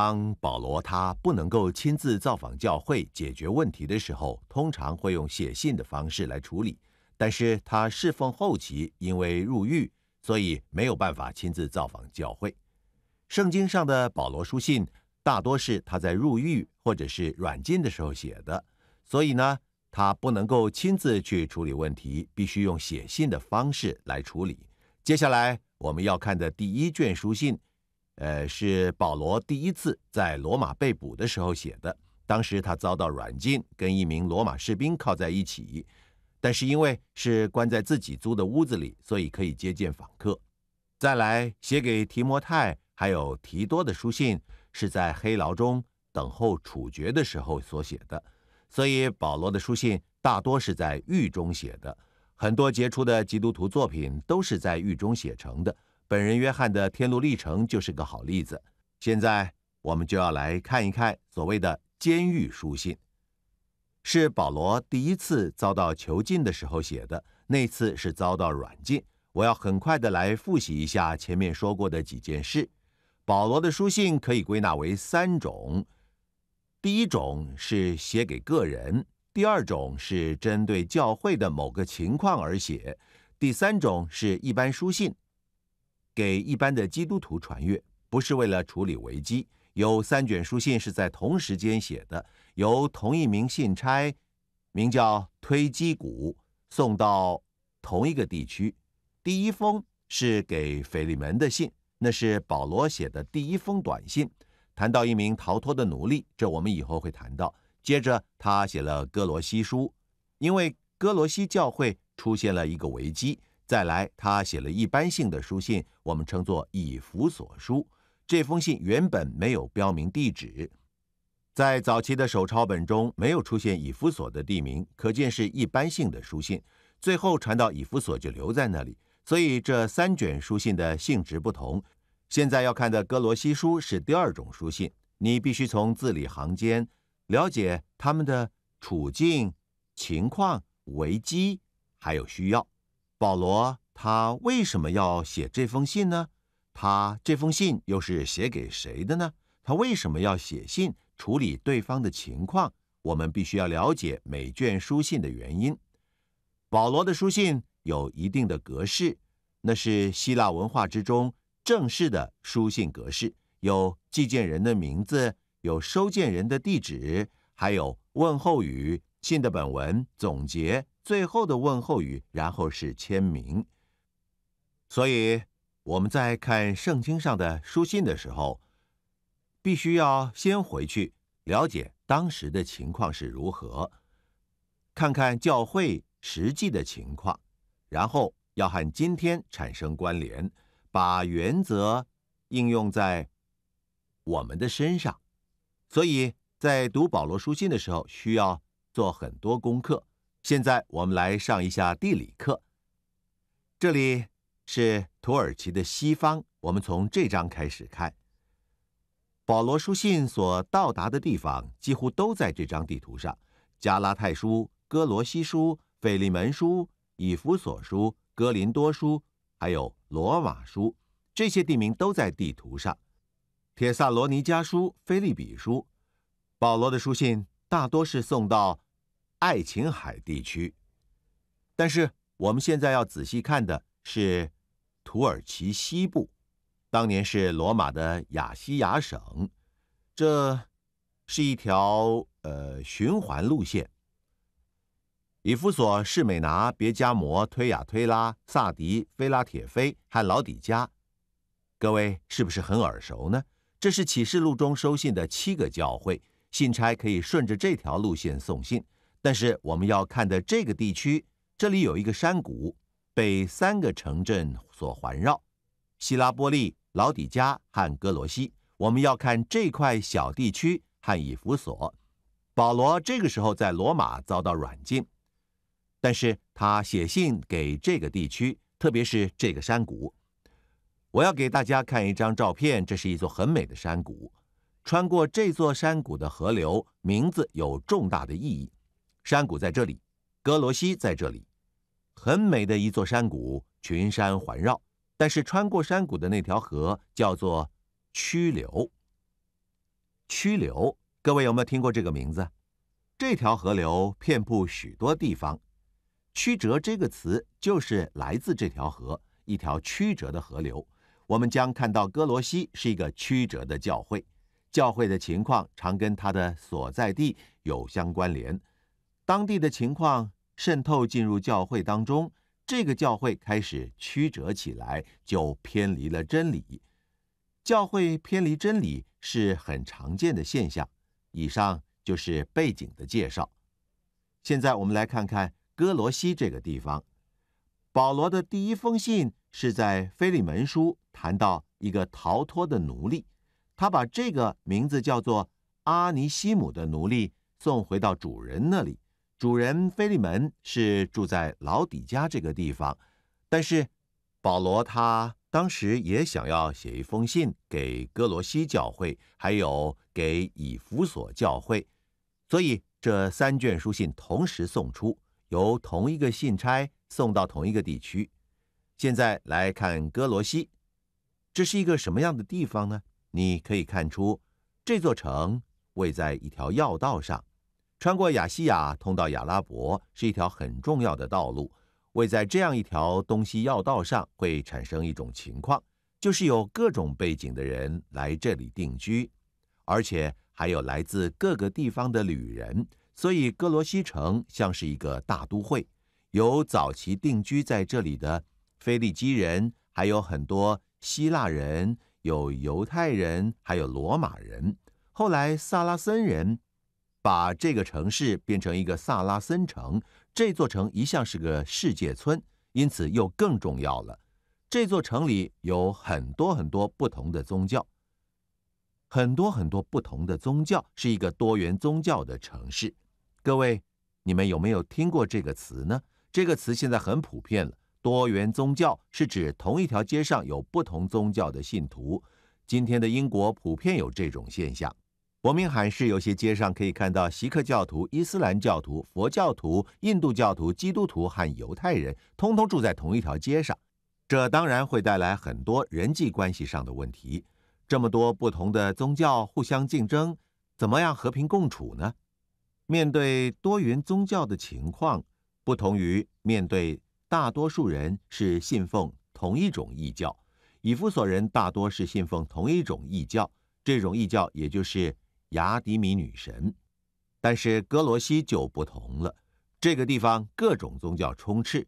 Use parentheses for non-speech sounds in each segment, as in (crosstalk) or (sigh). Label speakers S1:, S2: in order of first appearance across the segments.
S1: 当保罗他不能够亲自造访教会解决问题的时候，通常会用写信的方式来处理。但是他侍奉后期因为入狱，所以没有办法亲自造访教会。圣经上的保罗书信大多是他在入狱或者是软禁的时候写的，所以呢，他不能够亲自去处理问题，必须用写信的方式来处理。接下来我们要看的第一卷书信。呃，是保罗第一次在罗马被捕的时候写的。当时他遭到软禁，跟一名罗马士兵靠在一起，但是因为是关在自己租的屋子里，所以可以接见访客。再来写给提摩太还有提多的书信，是在黑牢中等候处决的时候所写的。所以保罗的书信大多是在狱中写的，很多杰出的基督徒作品都是在狱中写成的。本人约翰的天路历程就是个好例子。现在我们就要来看一看所谓的监狱书信，是保罗第一次遭到囚禁的时候写的。那次是遭到软禁。我要很快的来复习一下前面说过的几件事。保罗的书信可以归纳为三种：第一种是写给个人；第二种是针对教会的某个情况而写；第三种是一般书信。给一般的基督徒传阅，不是为了处理危机。有三卷书信是在同时间写的，由同一名信差，名叫推基古，送到同一个地区。第一封是给腓利门的信，那是保罗写的第一封短信，谈到一名逃脱的奴隶，这我们以后会谈到。接着他写了哥罗西书，因为哥罗西教会出现了一个危机。再来，他写了一般性的书信，我们称作以弗所书。这封信原本没有标明地址，在早期的手抄本中没有出现以弗所的地名，可见是一般性的书信。最后传到以弗所就留在那里。所以这三卷书信的性质不同。现在要看的哥罗西书是第二种书信，你必须从字里行间了解他们的处境、情况、危机还有需要。保罗他为什么要写这封信呢？他这封信又是写给谁的呢？他为什么要写信处理对方的情况？我们必须要了解每卷书信的原因。保罗的书信有一定的格式，那是希腊文化之中正式的书信格式，有寄件人的名字，有收件人的地址，还有问候语、信的本文、总结。最后的问候语，然后是签名。所以我们在看圣经上的书信的时候，必须要先回去了解当时的情况是如何，看看教会实际的情况，然后要和今天产生关联，把原则应用在我们的身上。所以在读保罗书信的时候，需要做很多功课。现在我们来上一下地理课。这里是土耳其的西方，我们从这张开始看。保罗书信所到达的地方几乎都在这张地图上：加拉泰书、哥罗西书、腓利门书、以弗所书、哥林多书，还有罗马书，这些地名都在地图上。帖萨罗尼迦书、菲利比书，保罗的书信大多是送到。爱琴海地区，但是我们现在要仔细看的是土耳其西部，当年是罗马的亚细亚省。这是一条呃循环路线：以弗所、士美拿、别加摩、推雅推拉、萨迪、菲拉铁菲和老底加。各位是不是很耳熟呢？这是《启示录》中收信的七个教会，信差可以顺着这条路线送信。但是我们要看的这个地区，这里有一个山谷，被三个城镇所环绕：希拉波利、老底加和哥罗西。我们要看这块小地区和以弗所。保罗这个时候在罗马遭到软禁，但是他写信给这个地区，特别是这个山谷。我要给大家看一张照片，这是一座很美的山谷。穿过这座山谷的河流，名字有重大的意义。山谷在这里，格罗西在这里，很美的一座山谷，群山环绕。但是穿过山谷的那条河叫做曲流。曲流，各位有没有听过这个名字？这条河流遍布许多地方，曲折这个词就是来自这条河，一条曲折的河流。我们将看到哥罗西是一个曲折的教会，教会的情况常跟它的所在地有相关联。当地的情况渗透进入教会当中，这个教会开始曲折起来，就偏离了真理。教会偏离真理是很常见的现象。以上就是背景的介绍。现在我们来看看哥罗西这个地方。保罗的第一封信是在《腓利门书》谈到一个逃脱的奴隶，他把这个名字叫做阿尼西姆的奴隶送回到主人那里。主人菲利门是住在老底家这个地方，但是保罗他当时也想要写一封信给哥罗西教会，还有给以弗所教会，所以这三卷书信同时送出，由同一个信差送到同一个地区。现在来看哥罗西，这是一个什么样的地方呢？你可以看出这座城位在一条要道上。穿过亚细亚通到亚拉伯是一条很重要的道路。为在这样一条东西要道上会产生一种情况，就是有各种背景的人来这里定居，而且还有来自各个地方的旅人。所以，格罗西城像是一个大都会，有早期定居在这里的腓力基人，还有很多希腊人，有犹太人，还有罗马人。后来，萨拉森人。把这个城市变成一个萨拉森城。这座城一向是个世界村，因此又更重要了。这座城里有很多很多不同的宗教，很多很多不同的宗教是一个多元宗教的城市。各位，你们有没有听过这个词呢？这个词现在很普遍了。多元宗教是指同一条街上有不同宗教的信徒。今天的英国普遍有这种现象。伯明罕市有些街上可以看到锡克教徒、伊斯兰教徒、佛教徒、印度教徒、基督徒和犹太人，通通住在同一条街上，这当然会带来很多人际关系上的问题。这么多不同的宗教互相竞争，怎么样和平共处呢？面对多元宗教的情况，不同于面对大多数人是信奉同一种异教，以弗所人大多是信奉同一种异教，这种异教也就是。雅迪米女神，但是格罗西就不同了。这个地方各种宗教充斥。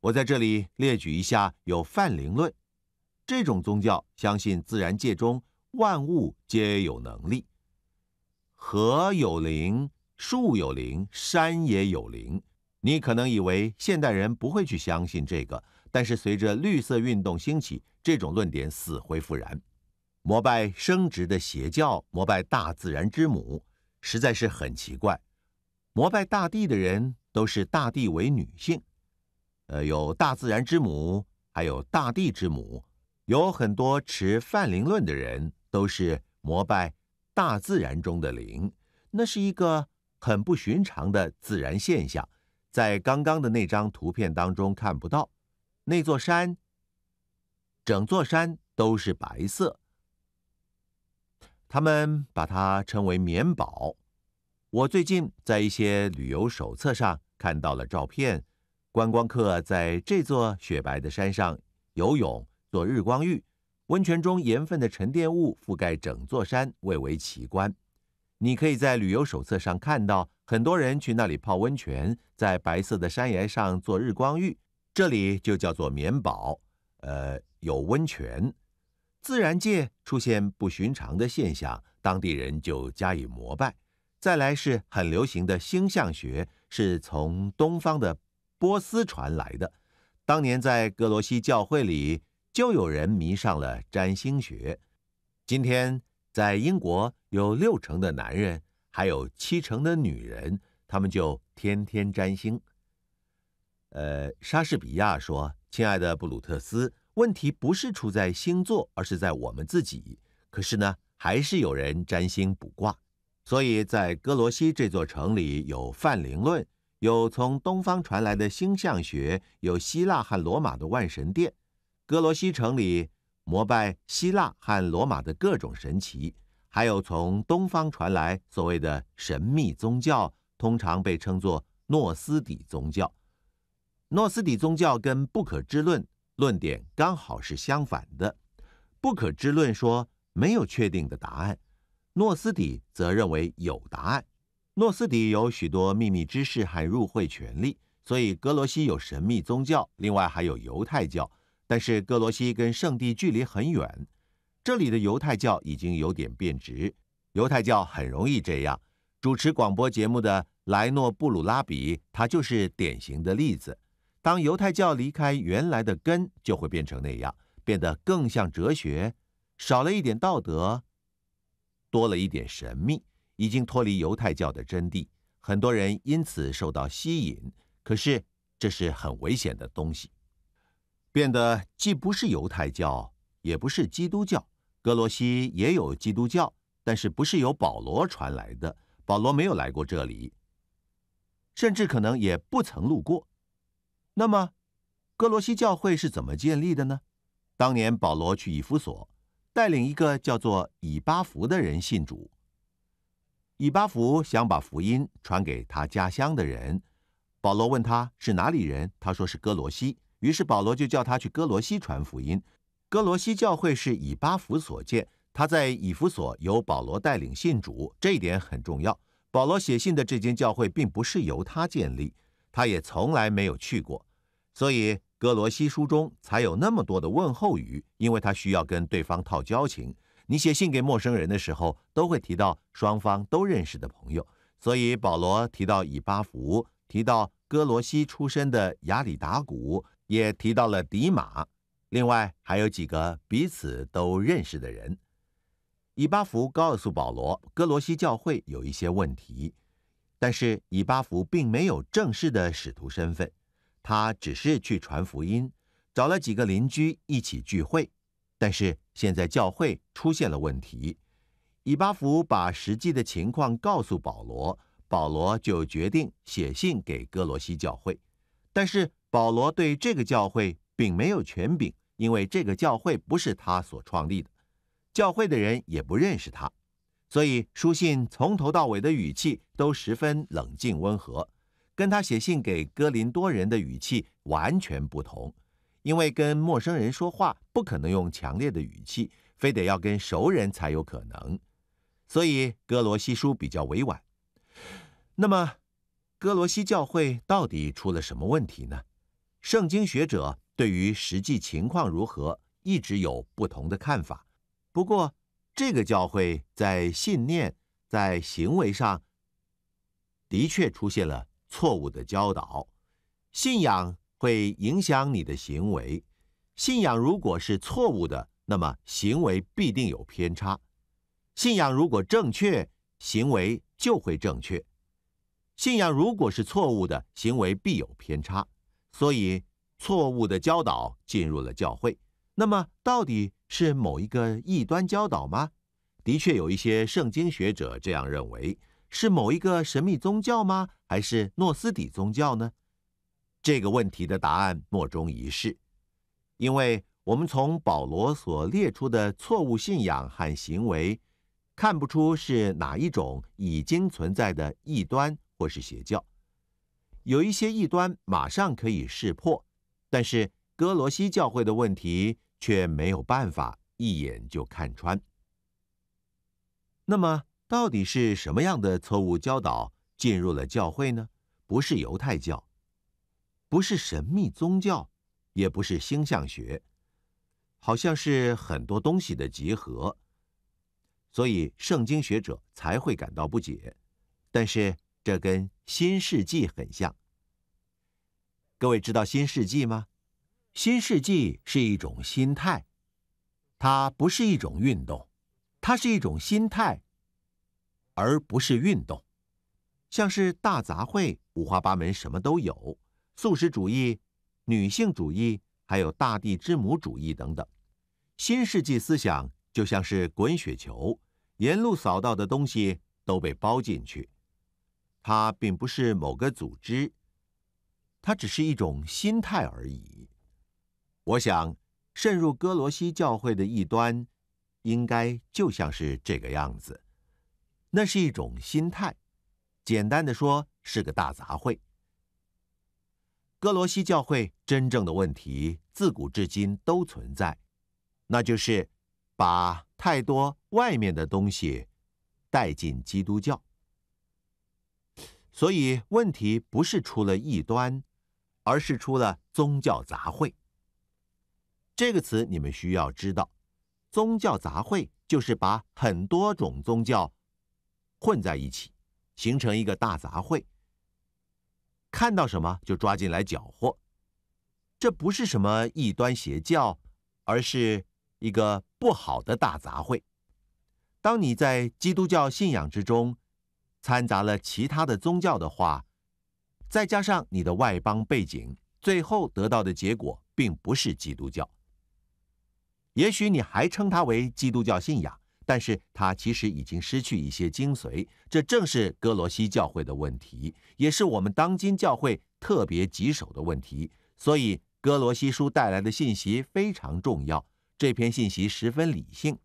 S1: 我在这里列举一下，有泛灵论，这种宗教相信自然界中万物皆有能力，河有灵，树有灵，山也有灵。你可能以为现代人不会去相信这个，但是随着绿色运动兴起，这种论点死灰复燃。膜拜生殖的邪教，膜拜大自然之母，实在是很奇怪。膜拜大地的人都是大地为女性，呃，有大自然之母，还有大地之母。有很多持泛灵论的人都是膜拜大自然中的灵，那是一个很不寻常的自然现象，在刚刚的那张图片当中看不到。那座山，整座山都是白色。他们把它称为棉宝。我最近在一些旅游手册上看到了照片，观光客在这座雪白的山上游泳、做日光浴。温泉中盐分的沉淀物覆盖整座山，蔚为奇观。你可以在旅游手册上看到，很多人去那里泡温泉，在白色的山岩上做日光浴。这里就叫做棉宝，呃，有温泉。自然界出现不寻常的现象，当地人就加以膜拜。再来是很流行的星象学，是从东方的波斯传来的。当年在格罗西教会里，就有人迷上了占星学。今天在英国有六成的男人，还有七成的女人，他们就天天占星。呃，莎士比亚说：“亲爱的布鲁特斯。”问题不是出在星座，而是在我们自己。可是呢，还是有人占星卜卦。所以在哥罗西这座城里，有泛灵论，有从东方传来的星象学，有希腊和罗马的万神殿。哥罗西城里膜拜希腊和罗马的各种神奇，还有从东方传来所谓的神秘宗教，通常被称作诺斯底宗教。诺斯底宗教跟不可知论。论点刚好是相反的，不可知论说没有确定的答案，诺斯底则认为有答案。诺斯底有许多秘密知识和入会权利，所以格罗西有神秘宗教，另外还有犹太教。但是格罗西跟圣地距离很远，这里的犹太教已经有点变质。犹太教很容易这样，主持广播节目的莱诺布鲁拉比，他就是典型的例子。当犹太教离开原来的根，就会变成那样，变得更像哲学，少了一点道德，多了一点神秘，已经脱离犹太教的真谛。很多人因此受到吸引，可是这是很危险的东西。变得既不是犹太教，也不是基督教。格罗西也有基督教，但是不是由保罗传来的？保罗没有来过这里，甚至可能也不曾路过。那么，哥罗西教会是怎么建立的呢？当年保罗去以弗所，带领一个叫做以巴弗的人信主。以巴弗想把福音传给他家乡的人，保罗问他是哪里人，他说是哥罗西，于是保罗就叫他去哥罗西传福音。哥罗西教会是以巴弗所建，他在以弗所由保罗带领信主，这一点很重要。保罗写信的这间教会并不是由他建立，他也从来没有去过。所以哥罗西书中才有那么多的问候语，因为他需要跟对方套交情。你写信给陌生人的时候，都会提到双方都认识的朋友。所以保罗提到以巴弗，提到哥罗西出身的雅里达古，也提到了迪马，另外还有几个彼此都认识的人。以巴弗告诉保罗，哥罗西教会有一些问题，但是以巴弗并没有正式的使徒身份。他只是去传福音，找了几个邻居一起聚会。但是现在教会出现了问题，以巴弗把实际的情况告诉保罗，保罗就决定写信给哥罗西教会。但是保罗对这个教会并没有权柄，因为这个教会不是他所创立的，教会的人也不认识他，所以书信从头到尾的语气都十分冷静温和。跟他写信给哥林多人的语气完全不同，因为跟陌生人说话不可能用强烈的语气，非得要跟熟人才有可能。所以哥罗西书比较委婉。那么哥罗西教会到底出了什么问题呢？圣经学者对于实际情况如何一直有不同的看法。不过这个教会在信念在行为上的确出现了。错误的教导，信仰会影响你的行为。信仰如果是错误的，那么行为必定有偏差。信仰如果正确，行为就会正确。信仰如果是错误的，行为必有偏差。所以，错误的教导进入了教会。那么，到底是某一个异端教导吗？的确，有一些圣经学者这样认为。是某一个神秘宗教吗？还是诺斯底宗教呢？这个问题的答案莫衷一是，因为我们从保罗所列出的错误信仰和行为，看不出是哪一种已经存在的异端或是邪教。有一些异端马上可以识破，但是哥罗西教会的问题却没有办法一眼就看穿。那么？到底是什么样的错误教导进入了教会呢？不是犹太教，不是神秘宗教，也不是星象学，好像是很多东西的集合。所以圣经学者才会感到不解。但是这跟新世纪很像。各位知道新世纪吗？新世纪是一种心态，它不是一种运动，它是一种心态。而不是运动，像是大杂烩，五花八门，什么都有。素食主义、女性主义，还有大地之母主义等等。新世纪思想就像是滚雪球，沿路扫到的东西都被包进去。它并不是某个组织，它只是一种心态而已。我想，渗入哥罗西教会的异端，应该就像是这个样子。那是一种心态，简单的说是个大杂烩。哥罗西教会真正的问题自古至今都存在，那就是把太多外面的东西带进基督教。所以问题不是出了异端，而是出了宗教杂烩。这个词你们需要知道，宗教杂烩就是把很多种宗教。混在一起，形成一个大杂烩。看到什么就抓进来缴获，这不是什么异端邪教，而是一个不好的大杂烩。当你在基督教信仰之中掺杂了其他的宗教的话，再加上你的外邦背景，最后得到的结果并不是基督教。也许你还称它为基督教信仰。但是它其实已经失去一些精髓，这正是哥罗西教会的问题，也是我们当今教会特别棘手的问题。所以哥罗西书带来的信息非常重要。这篇信息十分理性，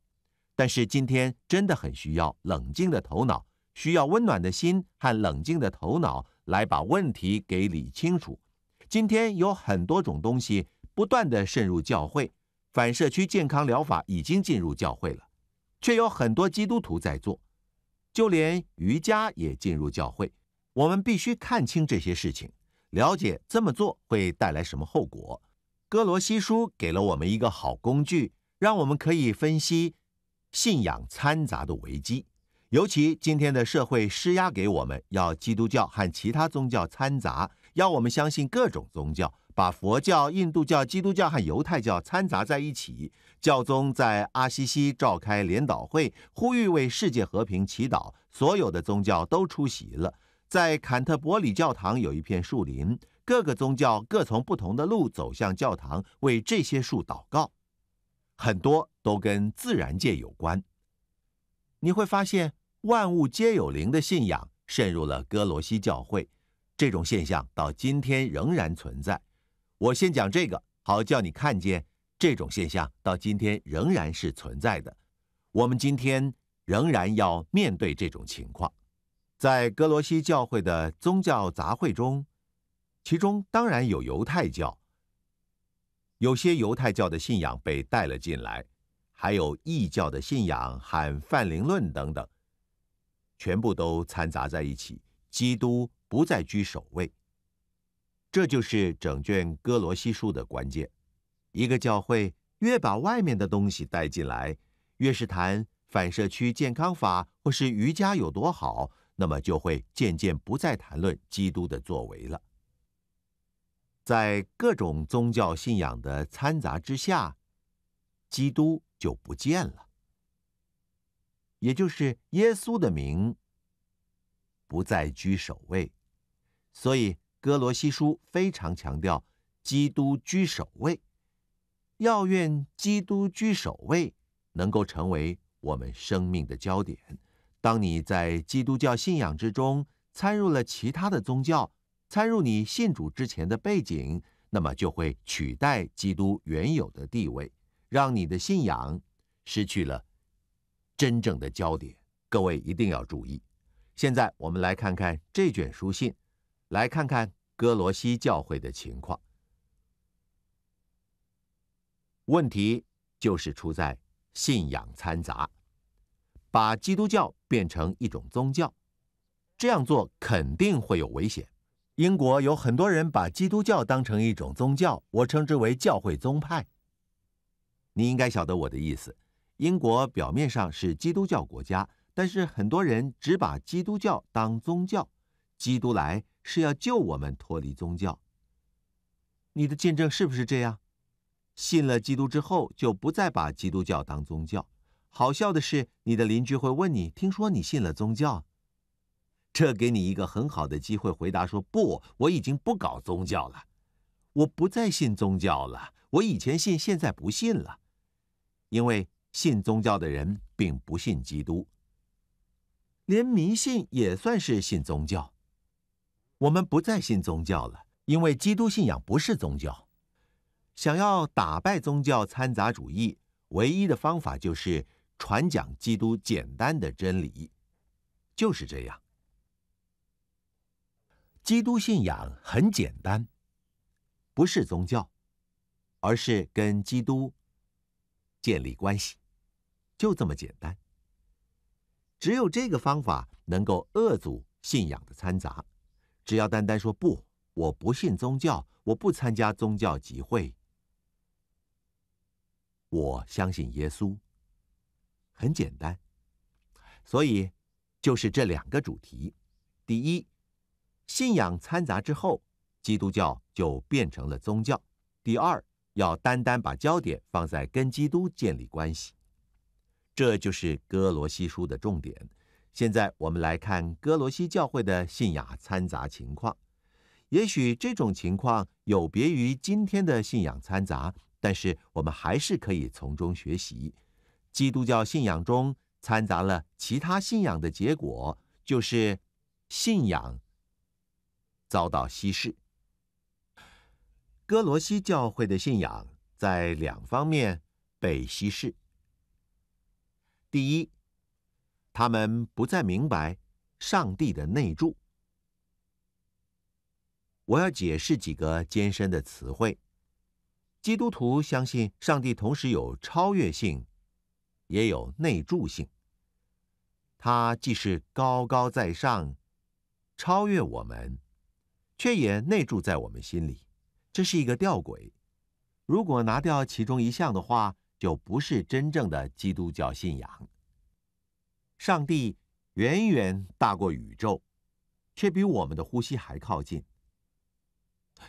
S1: 但是今天真的很需要冷静的头脑，需要温暖的心和冷静的头脑来把问题给理清楚。今天有很多种东西不断的渗入教会，反社区健康疗法已经进入教会了。却有很多基督徒在做，就连瑜伽也进入教会。我们必须看清这些事情，了解这么做会带来什么后果。哥罗西书给了我们一个好工具，让我们可以分析信仰掺杂的危机。尤其今天的社会施压给我们，要基督教和其他宗教掺杂，要我们相信各种宗教，把佛教、印度教、基督教和犹太教掺杂在一起。教宗在阿西西召开联导会，呼吁为世界和平祈祷。所有的宗教都出席了。在坎特伯里教堂有一片树林，各个宗教各从不同的路走向教堂，为这些树祷告。很多都跟自然界有关。你会发现，万物皆有灵的信仰渗入了哥罗西教会，这种现象到今天仍然存在。我先讲这个，好叫你看见。这种现象到今天仍然是存在的，我们今天仍然要面对这种情况。在哥罗西教会的宗教杂会中，其中当然有犹太教，有些犹太教的信仰被带了进来，还有异教的信仰，喊泛灵论等等，全部都掺杂在一起，基督不再居首位。这就是整卷哥罗西书的关键。一个教会越把外面的东西带进来，越是谈反社区健康法或是瑜伽有多好，那么就会渐渐不再谈论基督的作为了。在各种宗教信仰的掺杂之下，基督就不见了，也就是耶稣的名不再居首位。所以哥罗西书非常强调基督居首位。要愿基督居首位，能够成为我们生命的焦点。当你在基督教信仰之中掺入了其他的宗教，掺入你信主之前的背景，那么就会取代基督原有的地位，让你的信仰失去了真正的焦点。各位一定要注意。现在我们来看看这卷书信，来看看哥罗西教会的情况。问题就是出在信仰掺杂，把基督教变成一种宗教，这样做肯定会有危险。英国有很多人把基督教当成一种宗教，我称之为教会宗派。你应该晓得我的意思。英国表面上是基督教国家，但是很多人只把基督教当宗教。基督来是要救我们脱离宗教。你的见证是不是这样？信了基督之后，就不再把基督教当宗教。好笑的是，你的邻居会问你：“听说你信了宗教？”这给你一个很好的机会回答说：“不，我已经不搞宗教了，我不再信宗教了。我以前信，现在不信了，因为信宗教的人并不信基督，连迷信也算是信宗教。我们不再信宗教了，因为基督信仰不是宗教。”想要打败宗教掺杂主义，唯一的方法就是传讲基督简单的真理，就是这样。基督信仰很简单，不是宗教，而是跟基督建立关系，就这么简单。只有这个方法能够遏阻信仰的掺杂。只要单单说不，我不信宗教，我不参加宗教集会。我相信耶稣。很简单，所以就是这两个主题：第一，信仰掺杂之后，基督教就变成了宗教；第二，要单单把焦点放在跟基督建立关系。这就是哥罗西书的重点。现在我们来看哥罗西教会的信仰掺杂情况。也许这种情况有别于今天的信仰掺杂。但是我们还是可以从中学习。基督教信仰中掺杂了其他信仰的结果，就是信仰遭到稀释。哥罗西教会的信仰在两方面被稀释。第一，他们不再明白上帝的内助。我要解释几个艰深的词汇。基督徒相信上帝同时有超越性，也有内住性。他既是高高在上，超越我们，却也内住在我们心里。这是一个吊诡，如果拿掉其中一项的话，就不是真正的基督教信仰。上帝远远大过宇宙，却比我们的呼吸还靠近。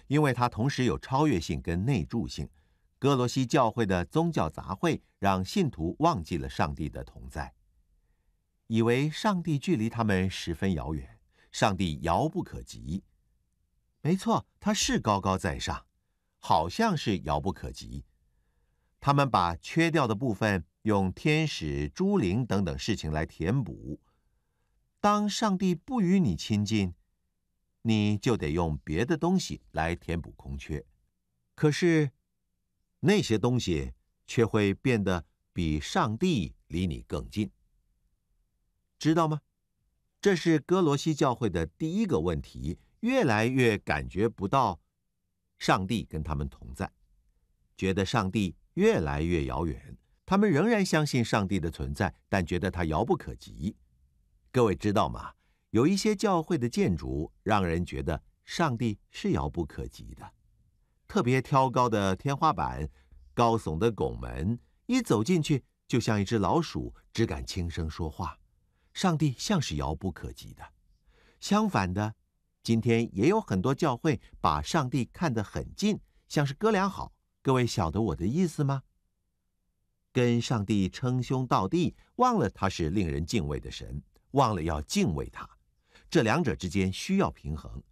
S1: 因为它同时有超越性跟内助性，哥罗西教会的宗教杂烩让信徒忘记了上帝的同在，以为上帝距离他们十分遥远，上帝遥不可及。没错，他是高高在上，好像是遥不可及。他们把缺掉的部分用天使、猪灵等等事情来填补。当上帝不与你亲近。你就得用别的东西来填补空缺，可是那些东西却会变得比上帝离你更近，知道吗？这是哥罗西教会的第一个问题：越来越感觉不到上帝跟他们同在，觉得上帝越来越遥远。他们仍然相信上帝的存在，但觉得他遥不可及。各位知道吗？有一些教会的建筑让人觉得上帝是遥不可及的，特别挑高的天花板、高耸的拱门，一走进去就像一只老鼠，只敢轻声说话。上帝像是遥不可及的。相反的，今天也有很多教会把上帝看得很近，像是哥俩好。各位晓得我的意思吗？跟上帝称兄道弟，忘了他是令人敬畏的神，忘了要敬畏他。这两者之间需要平衡。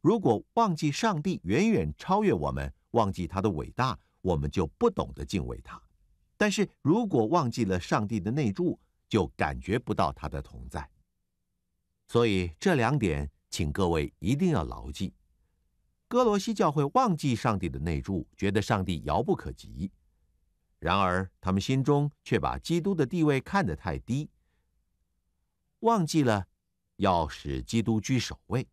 S1: 如果忘记上帝远远超越我们，忘记他的伟大，我们就不懂得敬畏他；但是如果忘记了上帝的内助，就感觉不到他的同在。所以这两点，请各位一定要牢记。哥罗西教会忘记上帝的内助，觉得上帝遥不可及；然而他们心中却把基督的地位看得太低，忘记了。要使基督居首位，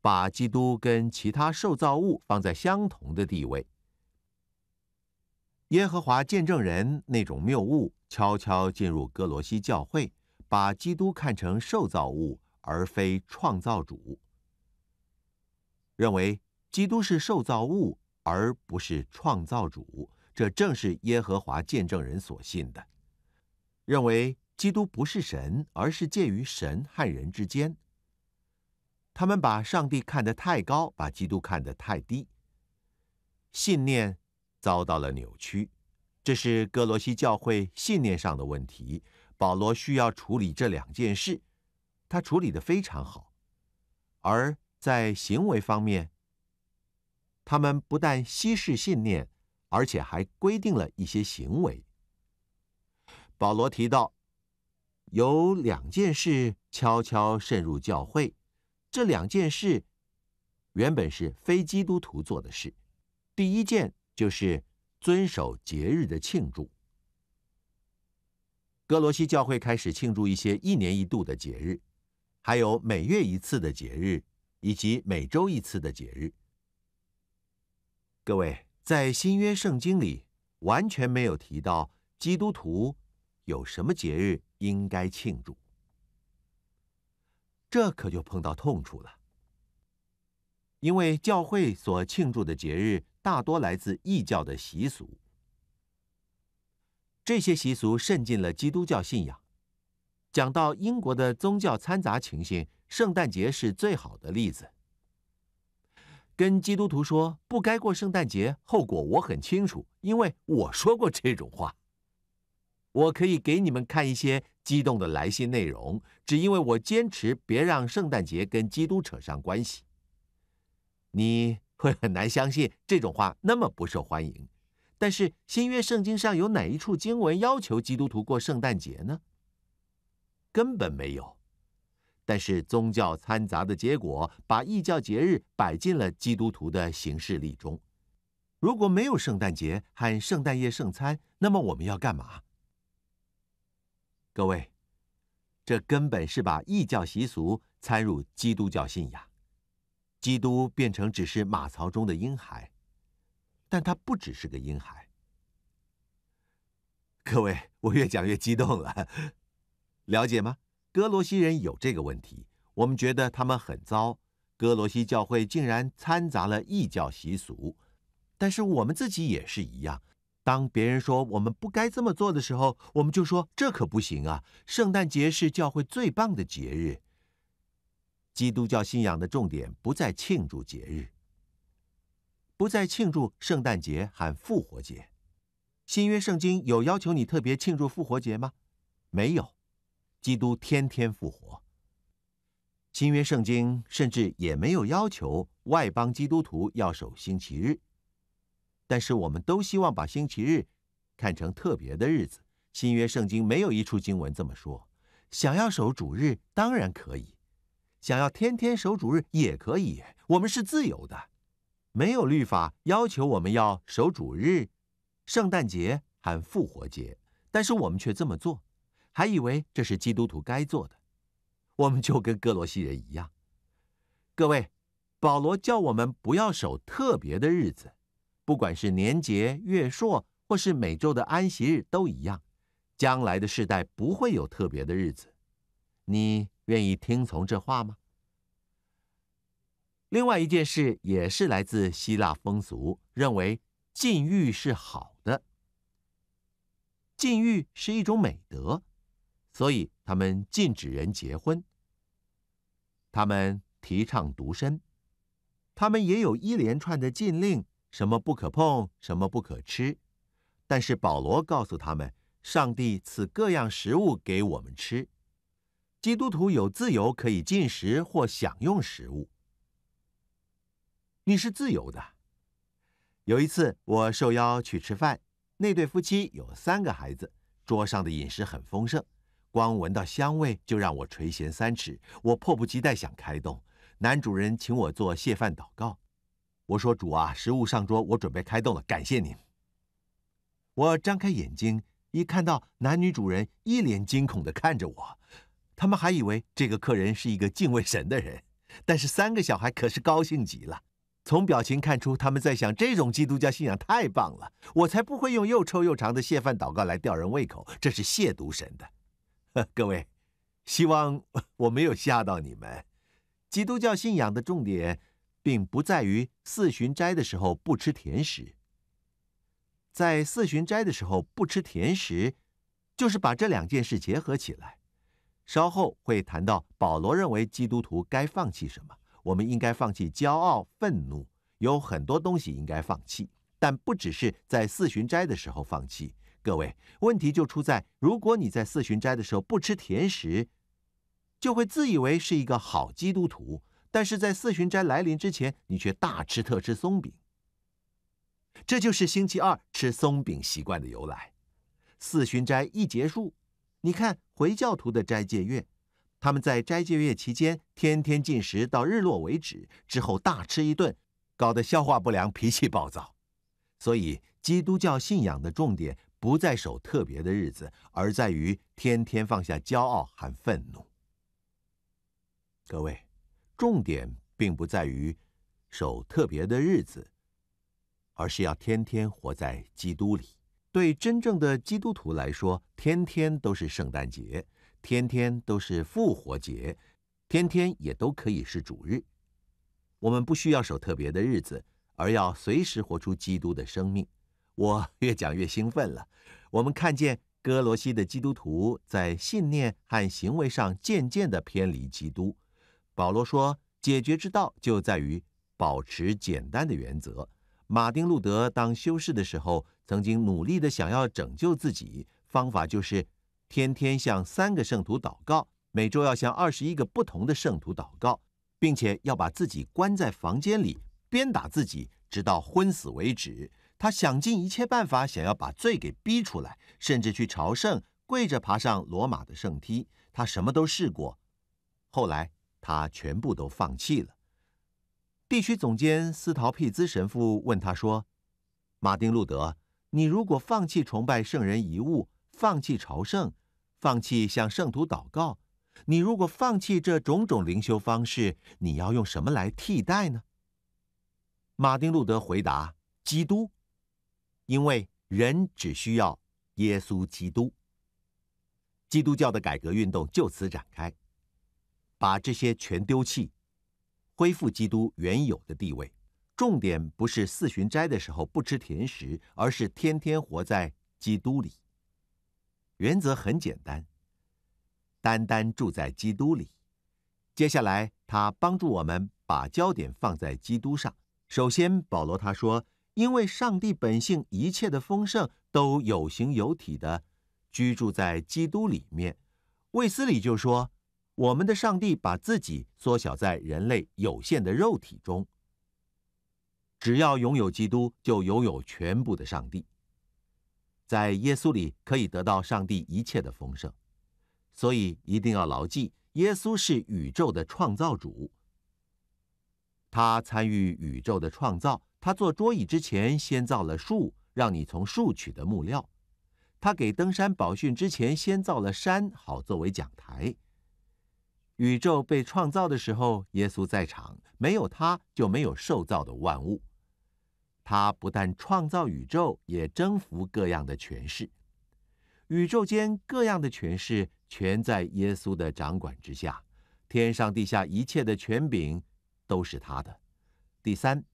S1: 把基督跟其他受造物放在相同的地位。耶和华见证人那种谬误悄悄进入哥罗西教会，把基督看成受造物而非创造主，认为基督是受造物而不是创造主，这正是耶和华见证人所信的，认为。基督不是神，而是介于神和人之间。他们把上帝看得太高，把基督看得太低，信念遭到了扭曲。这是哥罗西教会信念上的问题。保罗需要处理这两件事，他处理的非常好。而在行为方面，他们不但稀释信念，而且还规定了一些行为。保罗提到。有两件事悄悄渗入教会，这两件事原本是非基督徒做的事。第一件就是遵守节日的庆祝。哥罗西教会开始庆祝一些一年一度的节日，还有每月一次的节日，以及每周一次的节日。各位在新约圣经里完全没有提到基督徒。有什么节日应该庆祝？这可就碰到痛处了，因为教会所庆祝的节日大多来自异教的习俗，这些习俗渗进了基督教信仰。讲到英国的宗教掺杂情形，圣诞节是最好的例子。跟基督徒说不该过圣诞节，后果我很清楚，因为我说过这种话。我可以给你们看一些激动的来信内容，只因为我坚持别让圣诞节跟基督扯上关系。你会很难相信这种话那么不受欢迎，但是新约圣经上有哪一处经文要求基督徒过圣诞节呢？根本没有。但是宗教掺杂的结果，把异教节日摆进了基督徒的行事历中。如果没有圣诞节和圣诞夜圣餐，那么我们要干嘛？各位，这根本是把异教习俗掺入基督教信仰，基督变成只是马槽中的婴孩，但他不只是个婴孩。各位，我越讲越激动了，了解吗？哥罗西人有这个问题，我们觉得他们很糟，哥罗西教会竟然掺杂了异教习俗，但是我们自己也是一样。当别人说我们不该这么做的时候，我们就说这可不行啊！圣诞节是教会最棒的节日。基督教信仰的重点不在庆祝节日，不在庆祝圣诞节和复活节。新约圣经有要求你特别庆祝复活节吗？没有，基督天天复活。新约圣经甚至也没有要求外邦基督徒要守星期日。但是我们都希望把星期日看成特别的日子。新约圣经没有一处经文这么说。想要守主日当然可以，想要天天守主日也可以。我们是自由的，没有律法要求我们要守主日、圣诞节和复活节，但是我们却这么做，还以为这是基督徒该做的。我们就跟哥罗西人一样。各位，保罗叫我们不要守特别的日子。不管是年节、月朔，或是每周的安息日，都一样。将来的世代不会有特别的日子。你愿意听从这话吗？另外一件事也是来自希腊风俗，认为禁欲是好的。禁欲是一种美德，所以他们禁止人结婚。他们提倡独身，他们也有一连串的禁令。什么不可碰，什么不可吃，但是保罗告诉他们，上帝赐各样食物给我们吃，基督徒有自由可以进食或享用食物。你是自由的。有一次，我受邀去吃饭，那对夫妻有三个孩子，桌上的饮食很丰盛，光闻到香味就让我垂涎三尺，我迫不及待想开动。男主人请我做谢饭祷告。我说：“主啊，食物上桌，我准备开动了。感谢您。”我张开眼睛，一看到男女主人一脸惊恐的看着我，他们还以为这个客人是一个敬畏神的人。但是三个小孩可是高兴极了，从表情看出他们在想：这种基督教信仰太棒了！我才不会用又臭又长的谢饭祷告来吊人胃口，这是亵渎神的。各位，希望我没有吓到你们。基督教信仰的重点。并不在于四旬斋的时候不吃甜食，在四旬斋的时候不吃甜食，就是把这两件事结合起来。稍后会谈到保罗认为基督徒该放弃什么，我们应该放弃骄傲、愤怒，有很多东西应该放弃，但不只是在四旬斋的时候放弃。各位，问题就出在如果你在四旬斋的时候不吃甜食，就会自以为是一个好基督徒。但是在四旬斋来临之前，你却大吃特吃松饼。这就是星期二吃松饼习惯的由来。四旬斋一结束，你看回教徒的斋戒月，他们在斋戒月期间天天进食到日落为止，之后大吃一顿，搞得消化不良、脾气暴躁。所以基督教信仰的重点不在守特别的日子，而在于天天放下骄傲和愤怒。各位。重点并不在于守特别的日子，而是要天天活在基督里。对真正的基督徒来说，天天都是圣诞节，天天都是复活节，天天也都可以是主日。我们不需要守特别的日子，而要随时活出基督的生命。我 (laughs) 越讲越兴奋了。我们看见哥罗西的基督徒在信念和行为上渐渐地偏离基督。保罗说：“解决之道就在于保持简单的原则。”马丁路德当修士的时候，曾经努力的想要拯救自己，方法就是天天向三个圣徒祷告，每周要向二十一个不同的圣徒祷告，并且要把自己关在房间里，鞭打自己，直到昏死为止。他想尽一切办法想要把罪给逼出来，甚至去朝圣，跪着爬上罗马的圣梯。他什么都试过，后来。他全部都放弃了。地区总监斯陶佩兹神父问他说：“马丁路德，你如果放弃崇拜圣人遗物，放弃朝圣，放弃向圣徒祷告，你如果放弃这种种灵修方式，你要用什么来替代呢？”马丁路德回答：“基督，因为人只需要耶稣基督。”基督教的改革运动就此展开。把这些全丢弃，恢复基督原有的地位。重点不是四旬斋的时候不吃甜食，而是天天活在基督里。原则很简单，单单住在基督里。接下来，他帮助我们把焦点放在基督上。首先，保罗他说：“因为上帝本性一切的丰盛都有形有体的居住在基督里面。”卫斯理就说。我们的上帝把自己缩小在人类有限的肉体中，只要拥有基督，就拥有全部的上帝。在耶稣里可以得到上帝一切的丰盛，所以一定要牢记，耶稣是宇宙的创造主。他参与宇宙的创造，他做桌椅之前先造了树，让你从树取得木料；他给登山宝训之前先造了山，好作为讲台。宇宙被创造的时候，耶稣在场，没有他就没有受造的万物。他不但创造宇宙，也征服各样的权势。宇宙间各样的权势全在耶稣的掌管之下，天上地下一切的权柄都是他的。第三，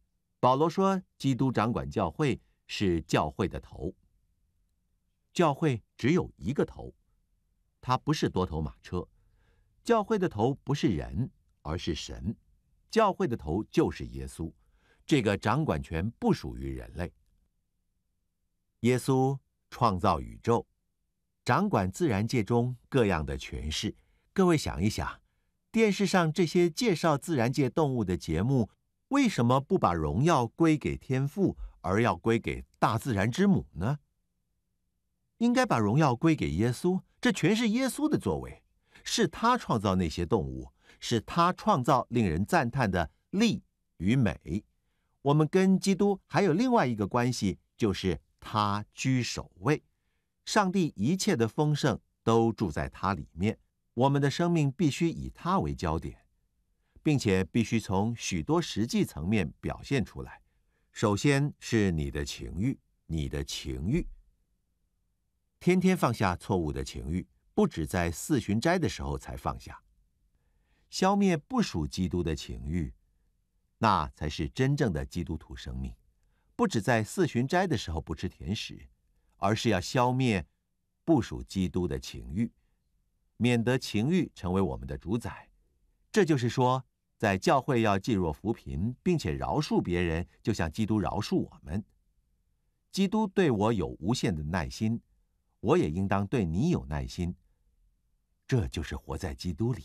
S1: 保罗说，基督掌管教会，是教会的头。教会只有一个头，他不是多头马车。教会的头不是人，而是神。教会的头就是耶稣，这个掌管权不属于人类。耶稣创造宇宙，掌管自然界中各样的权势。各位想一想，电视上这些介绍自然界动物的节目，为什么不把荣耀归给天赋，而要归给大自然之母呢？应该把荣耀归给耶稣，这全是耶稣的作为。是他创造那些动物，是他创造令人赞叹的力与美。我们跟基督还有另外一个关系，就是他居首位。上帝一切的丰盛都住在他里面，我们的生命必须以他为焦点，并且必须从许多实际层面表现出来。首先是你的情欲，你的情欲，天天放下错误的情欲。不止在四旬斋的时候才放下，消灭不属基督的情欲，那才是真正的基督徒生命。不止在四旬斋的时候不吃甜食，而是要消灭不属基督的情欲，免得情欲成为我们的主宰。这就是说，在教会要进入扶贫，并且饶恕别人，就像基督饶恕我们。基督对我有无限的耐心，我也应当对你有耐心。这就是活在基督里，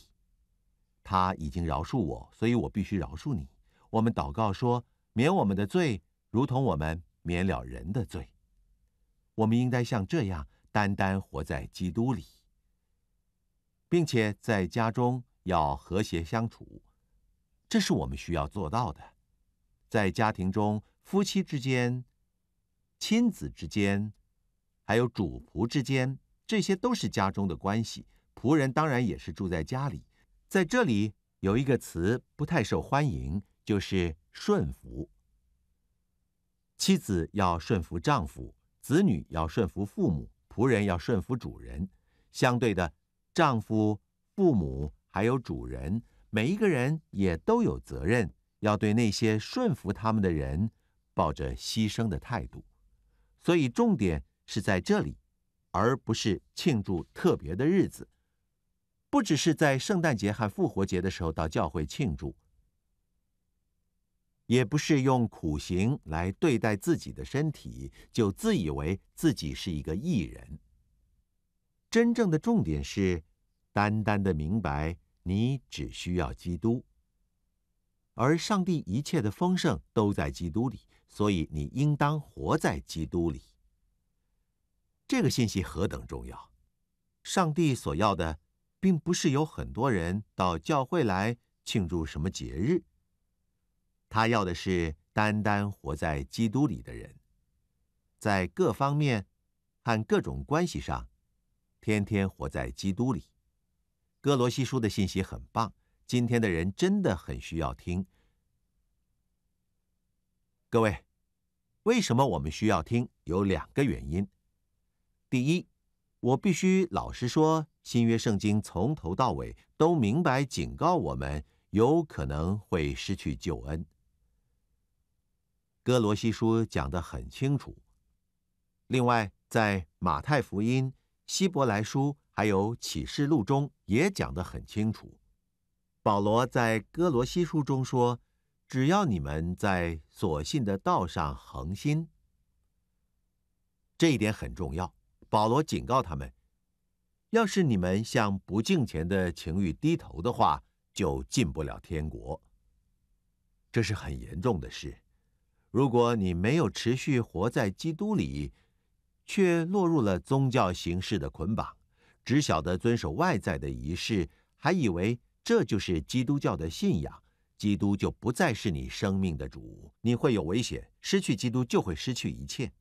S1: 他已经饶恕我，所以我必须饶恕你。我们祷告说：“免我们的罪，如同我们免了人的罪。”我们应该像这样单单活在基督里，并且在家中要和谐相处，这是我们需要做到的。在家庭中，夫妻之间、亲子之间，还有主仆之间，这些都是家中的关系。仆人当然也是住在家里，在这里有一个词不太受欢迎，就是顺服。妻子要顺服丈夫，子女要顺服父母，仆人要顺服主人。相对的，丈夫、父母还有主人，每一个人也都有责任，要对那些顺服他们的人抱着牺牲的态度。所以重点是在这里，而不是庆祝特别的日子。不只是在圣诞节和复活节的时候到教会庆祝，也不是用苦行来对待自己的身体，就自以为自己是一个艺人。真正的重点是，单单的明白你只需要基督，而上帝一切的丰盛都在基督里，所以你应当活在基督里。这个信息何等重要！上帝所要的。并不是有很多人到教会来庆祝什么节日。他要的是单单活在基督里的人，在各方面、和各种关系上，天天活在基督里。哥罗西书的信息很棒，今天的人真的很需要听。各位，为什么我们需要听？有两个原因。第一，我必须老实说，《新约圣经》从头到尾都明白警告我们有可能会失去救恩。哥罗西书讲得很清楚，另外在马太福音、希伯来书还有启示录中也讲得很清楚。保罗在哥罗西书中说：“只要你们在所信的道上恒心。”这一点很重要。保罗警告他们：“要是你们向不敬虔的情欲低头的话，就进不了天国。这是很严重的事。如果你没有持续活在基督里，却落入了宗教形式的捆绑，只晓得遵守外在的仪式，还以为这就是基督教的信仰，基督就不再是你生命的主，你会有危险，失去基督就会失去一切。”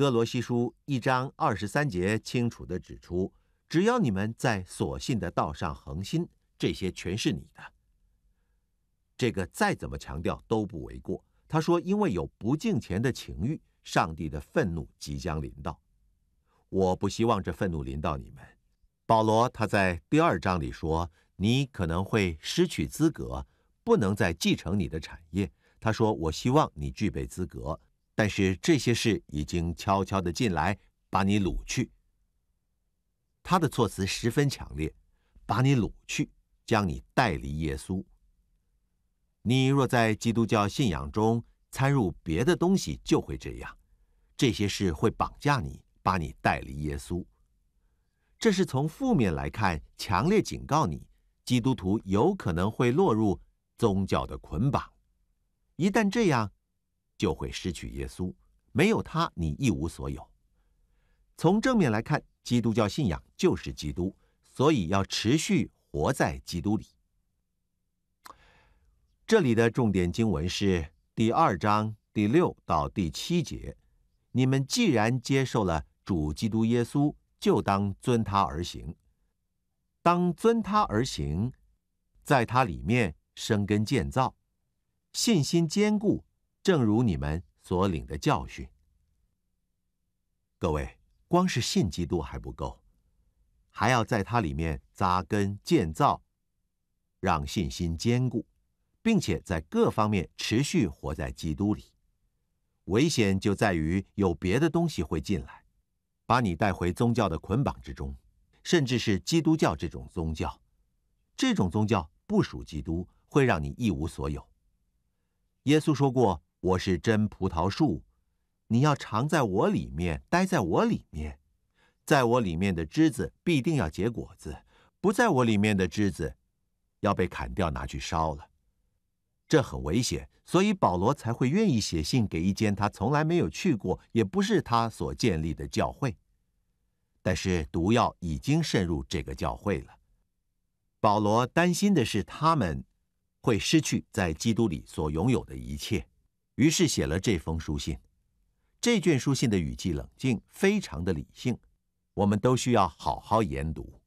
S1: 哥罗西书一章二十三节清楚地指出：只要你们在所信的道上恒心，这些全是你的。这个再怎么强调都不为过。他说：“因为有不敬虔的情欲，上帝的愤怒即将临到。”我不希望这愤怒临到你们。保罗他在第二章里说：“你可能会失去资格，不能再继承你的产业。”他说：“我希望你具备资格。”但是这些事已经悄悄的进来，把你掳去。他的措辞十分强烈，把你掳去，将你带离耶稣。你若在基督教信仰中掺入别的东西，就会这样。这些事会绑架你，把你带离耶稣。这是从负面来看，强烈警告你：基督徒有可能会落入宗教的捆绑。一旦这样，就会失去耶稣，没有他，你一无所有。从正面来看，基督教信仰就是基督，所以要持续活在基督里。这里的重点经文是第二章第六到第七节：你们既然接受了主基督耶稣，就当遵他而行；当遵他而行，在他里面生根建造，信心坚固。正如你们所领的教训，各位，光是信基督还不够，还要在它里面扎根建造，让信心坚固，并且在各方面持续活在基督里。危险就在于有别的东西会进来，把你带回宗教的捆绑之中，甚至是基督教这种宗教。这种宗教不属基督，会让你一无所有。耶稣说过。我是真葡萄树，你要常在我里面，待在我里面，在我里面的枝子必定要结果子；不在我里面的枝子，要被砍掉拿去烧了。这很危险，所以保罗才会愿意写信给一间他从来没有去过，也不是他所建立的教会。但是毒药已经渗入这个教会了，保罗担心的是他们会失去在基督里所拥有的一切。于是写了这封书信，这卷书信的语气冷静，非常的理性，我们都需要好好研读。